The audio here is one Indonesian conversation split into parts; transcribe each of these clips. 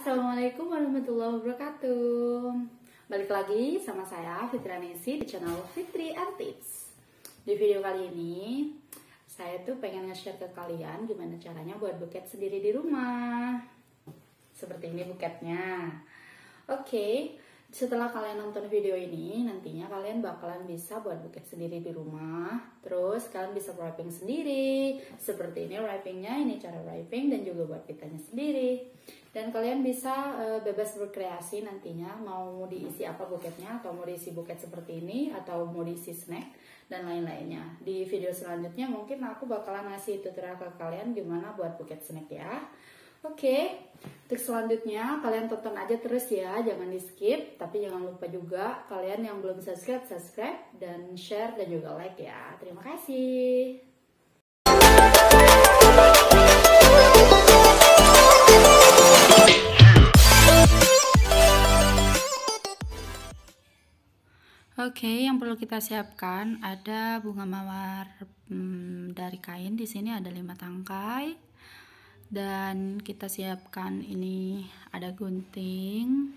Assalamualaikum warahmatullahi wabarakatuh Balik lagi sama saya Fitri Nesi di channel Fitri Artips Di video kali ini Saya tuh pengen nge-share ke kalian Gimana caranya buat buket sendiri di rumah Seperti ini buketnya Oke okay, setelah kalian nonton video ini, nantinya kalian bakalan bisa buat buket sendiri di rumah. Terus kalian bisa wrapping sendiri. Seperti ini wrappingnya, ini cara wrapping dan juga buat pitanya sendiri dan kalian bisa uh, bebas berkreasi nantinya mau diisi apa buketnya atau mau diisi buket seperti ini atau mau diisi snack dan lain-lainnya di video selanjutnya mungkin aku bakalan ngasih tutorial ke kalian gimana buat buket snack ya oke okay. untuk selanjutnya kalian tonton aja terus ya jangan di skip tapi jangan lupa juga kalian yang belum subscribe subscribe dan share dan juga like ya terima kasih Oke, yang perlu kita siapkan ada bunga mawar hmm, dari kain. Di sini ada lima tangkai. Dan kita siapkan ini ada gunting.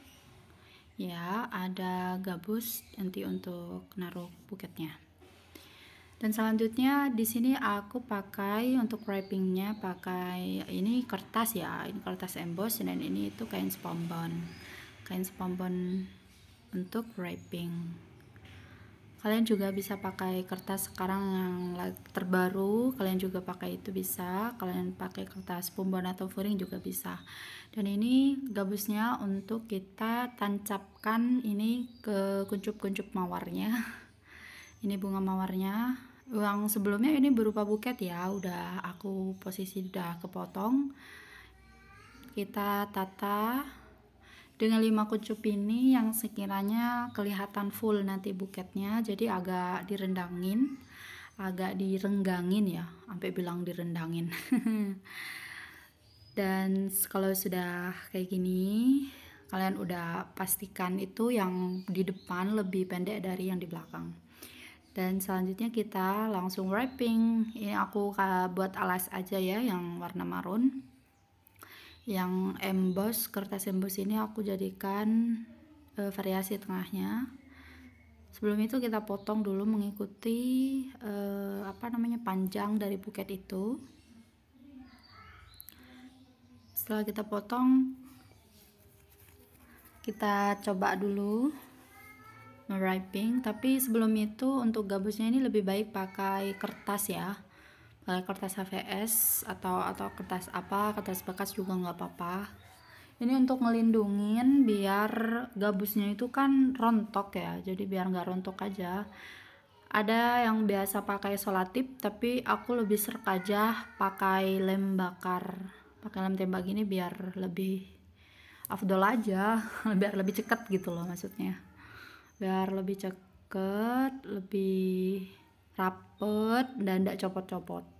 Ya, ada gabus nanti untuk naruh buketnya. Dan selanjutnya di sini aku pakai untuk wrappingnya pakai ini kertas ya, ini kertas emboss dan ini itu kain spombon. Kain spombon untuk wrapping kalian juga bisa pakai kertas sekarang yang terbaru kalian juga pakai itu bisa kalian pakai kertas pembuan atau furing juga bisa dan ini gabusnya untuk kita tancapkan ini ke kuncup-kuncup mawarnya ini bunga mawarnya uang sebelumnya ini berupa buket ya udah aku posisi udah kepotong kita tata dengan lima kucup ini yang sekiranya kelihatan full nanti buketnya jadi agak direndangin agak direnggangin ya sampai bilang direndangin dan kalau sudah kayak gini kalian udah pastikan itu yang di depan lebih pendek dari yang di belakang dan selanjutnya kita langsung wrapping ini aku buat alas aja ya yang warna marun yang emboss kertas emboss ini aku jadikan e, variasi tengahnya sebelum itu kita potong dulu mengikuti e, apa namanya panjang dari buket itu setelah kita potong kita coba dulu meriping. tapi sebelum itu untuk gabusnya ini lebih baik pakai kertas ya Eh, kertas HVS atau atau kertas apa kertas bekas juga nggak apa-apa ini untuk ngelindungin biar gabusnya itu kan rontok ya jadi biar nggak rontok aja ada yang biasa pakai solatip tapi aku lebih serk aja pakai lem bakar pakai lem tembak ini biar lebih afdol aja biar lebih ceket gitu loh maksudnya biar lebih ceket lebih rapet dan tidak copot-copot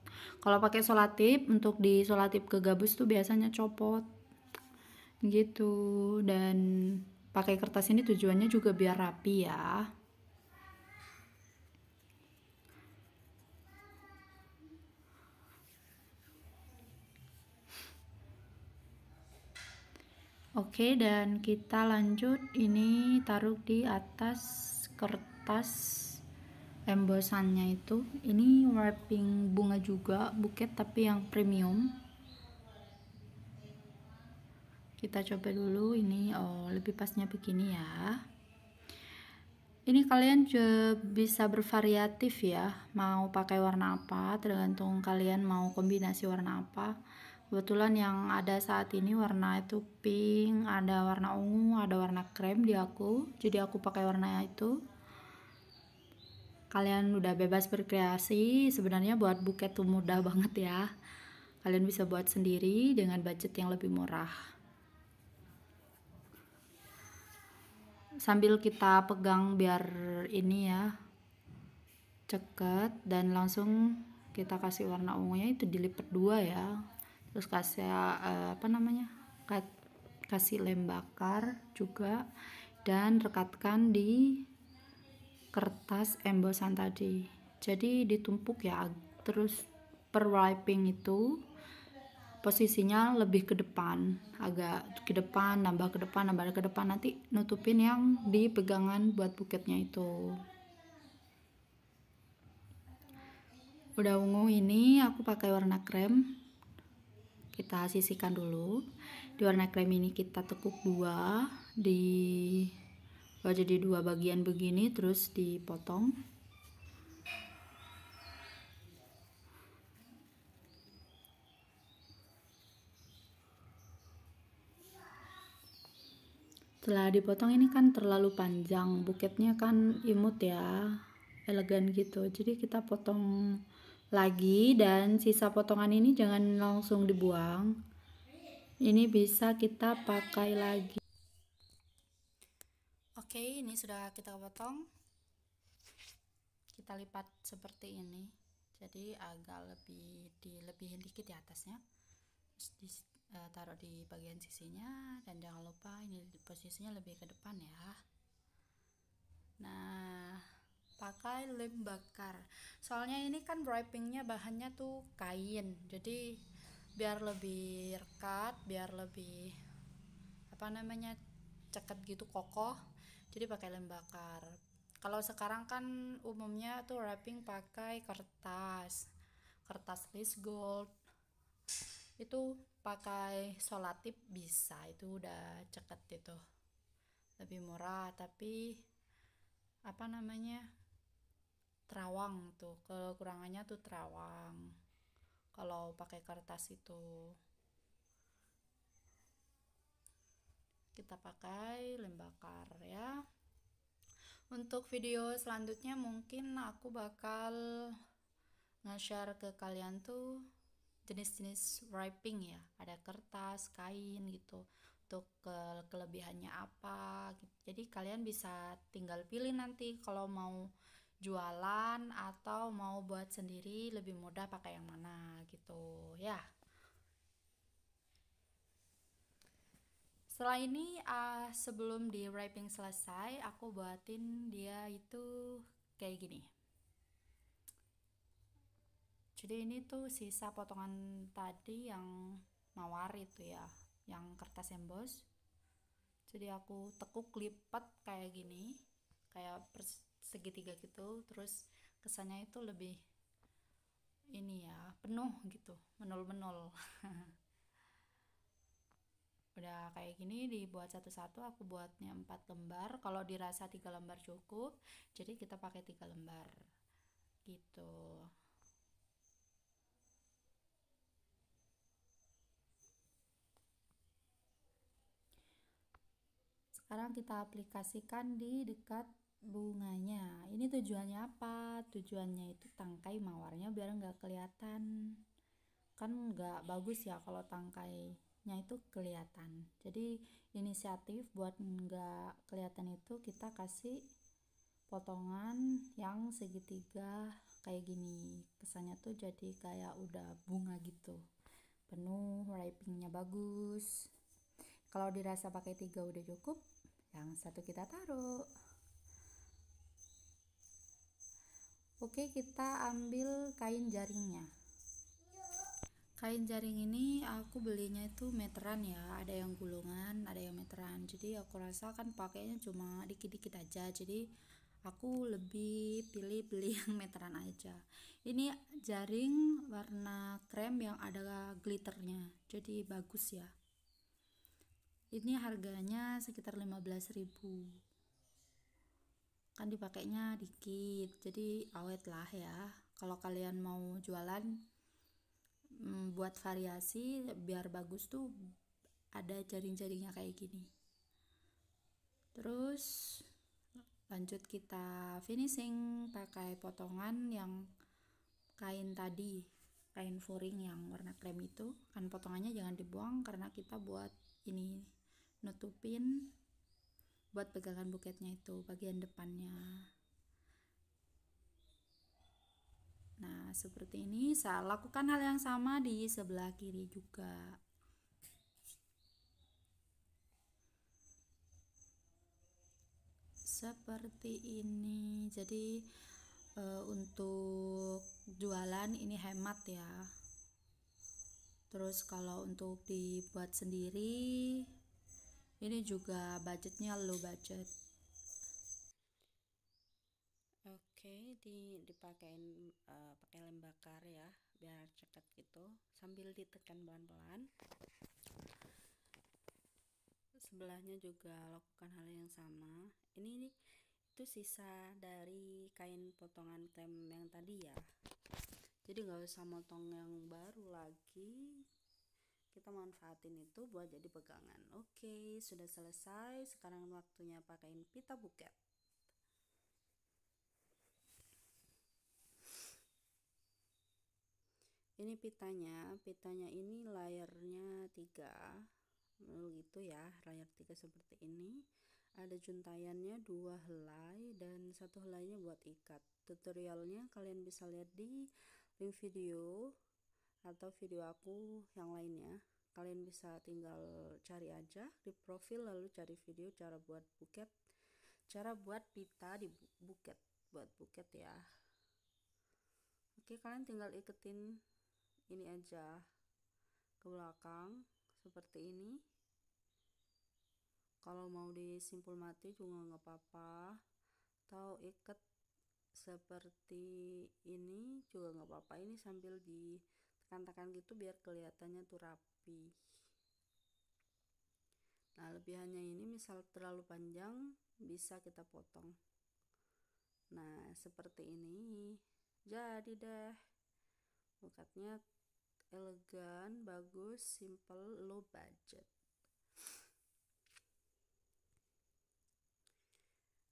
kalau pakai solatip untuk di solatip ke gabus tuh biasanya copot gitu dan pakai kertas ini tujuannya juga biar rapi ya Oke, dan kita lanjut. Ini taruh di atas kertas embosannya itu ini wrapping bunga juga buket tapi yang premium kita coba dulu ini oh lebih pasnya begini ya ini kalian juga bisa bervariatif ya mau pakai warna apa tergantung kalian mau kombinasi warna apa kebetulan yang ada saat ini warna itu pink ada warna ungu ada warna krem di aku jadi aku pakai warna itu kalian udah bebas berkreasi sebenarnya buat buket tuh mudah banget ya kalian bisa buat sendiri dengan budget yang lebih murah sambil kita pegang biar ini ya ceket dan langsung kita kasih warna ungunya itu dilipat dua ya terus kasih eh, apa namanya kasih lem bakar juga dan rekatkan di kertas embosan tadi jadi ditumpuk ya terus per wiping itu posisinya lebih ke depan agak ke depan nambah ke depan nambah ke depan nanti nutupin yang di pegangan buat buketnya itu udah ungu ini aku pakai warna krem kita sisihkan dulu di warna krem ini kita tekuk dua di Lalu jadi dua bagian begini terus dipotong. Setelah dipotong ini kan terlalu panjang, buketnya kan imut ya, elegan gitu. Jadi kita potong lagi dan sisa potongan ini jangan langsung dibuang ini bisa kita pakai lagi Oke, ini sudah kita potong. Kita lipat seperti ini. Jadi agak lebih dilebihin dikit di atasnya. Terus di, e, taruh di bagian sisinya dan jangan lupa ini posisinya lebih ke depan ya. Nah, pakai lem bakar. Soalnya ini kan wrappingnya bahannya tuh kain. Jadi biar lebih rekat, biar lebih apa namanya ceket gitu kokoh jadi pakai lem bakar kalau sekarang kan umumnya tuh wrapping pakai kertas kertas list gold itu pakai solatip bisa itu udah ceket itu lebih murah tapi apa namanya terawang tuh kekurangannya tuh terawang kalau pakai kertas itu kita pakai lem bakar ya untuk video selanjutnya mungkin aku bakal nge-share ke kalian tuh jenis-jenis wrapping ya ada kertas kain gitu untuk ke kelebihannya apa gitu. jadi kalian bisa tinggal pilih nanti kalau mau jualan atau mau buat sendiri lebih mudah pakai yang mana gitu ya Setelah ini uh, sebelum di wrapping selesai, aku buatin dia itu kayak gini. Jadi ini tuh sisa potongan tadi yang mawar itu ya, yang kertas emboss. Jadi aku tekuk lipat kayak gini, kayak segitiga gitu, terus kesannya itu lebih ini ya, penuh gitu, menol-menol. udah kayak gini dibuat satu-satu aku buatnya empat lembar kalau dirasa tiga lembar cukup jadi kita pakai tiga lembar gitu sekarang kita aplikasikan di dekat bunganya ini tujuannya apa tujuannya itu tangkai mawarnya biar nggak kelihatan kan nggak bagus ya kalau tangkai nya itu kelihatan jadi inisiatif buat nggak kelihatan itu kita kasih potongan yang segitiga kayak gini kesannya tuh jadi kayak udah bunga gitu penuh wrappingnya bagus kalau dirasa pakai tiga udah cukup yang satu kita taruh oke kita ambil kain jaringnya kain jaring ini aku belinya itu meteran ya ada yang gulungan ada yang meteran jadi aku rasa kan pakainya cuma dikit-dikit aja jadi aku lebih pilih beli yang meteran aja ini jaring warna krem yang ada glitternya jadi bagus ya ini harganya sekitar 15.000 kan dipakainya dikit jadi awet lah ya kalau kalian mau jualan Mm, buat variasi biar bagus tuh ada jaring-jaringnya kayak gini terus lanjut kita finishing pakai potongan yang kain tadi kain furing yang warna krem itu kan potongannya jangan dibuang karena kita buat ini nutupin buat pegangan buketnya itu bagian depannya Nah, seperti ini saya lakukan hal yang sama di sebelah kiri juga. Seperti ini. Jadi e, untuk jualan ini hemat ya. Terus kalau untuk dibuat sendiri ini juga budgetnya low budget. Oke, di dipakein uh, pakai lem bakar ya, biar ceket gitu. Sambil ditekan pelan-pelan. Sebelahnya juga lakukan hal yang sama. Ini ini itu sisa dari kain potongan tem yang tadi ya. Jadi nggak usah motong yang baru lagi. Kita manfaatin itu buat jadi pegangan. Oke, sudah selesai. Sekarang waktunya pakaiin pita buket. ini pitanya pitanya ini layarnya tiga lalu gitu ya layar tiga seperti ini ada juntayannya dua helai dan satu helainya buat ikat tutorialnya kalian bisa lihat di link video atau video aku yang lainnya kalian bisa tinggal cari aja di profil lalu cari video cara buat buket cara buat pita di buket buat buket ya oke kalian tinggal iketin ini aja ke belakang seperti ini kalau mau disimpul mati juga nggak apa-apa atau ikat seperti ini juga nggak apa-apa ini sambil ditekan-tekan gitu biar kelihatannya tuh rapi nah lebihannya ini misal terlalu panjang bisa kita potong nah seperti ini jadi deh mukatnya elegan, bagus, simple, low budget.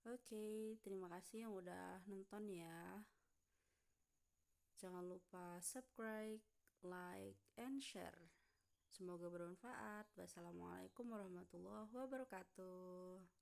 Oke, okay, terima kasih yang udah nonton ya. Jangan lupa subscribe, like, and share. Semoga bermanfaat. Wassalamualaikum warahmatullahi wabarakatuh.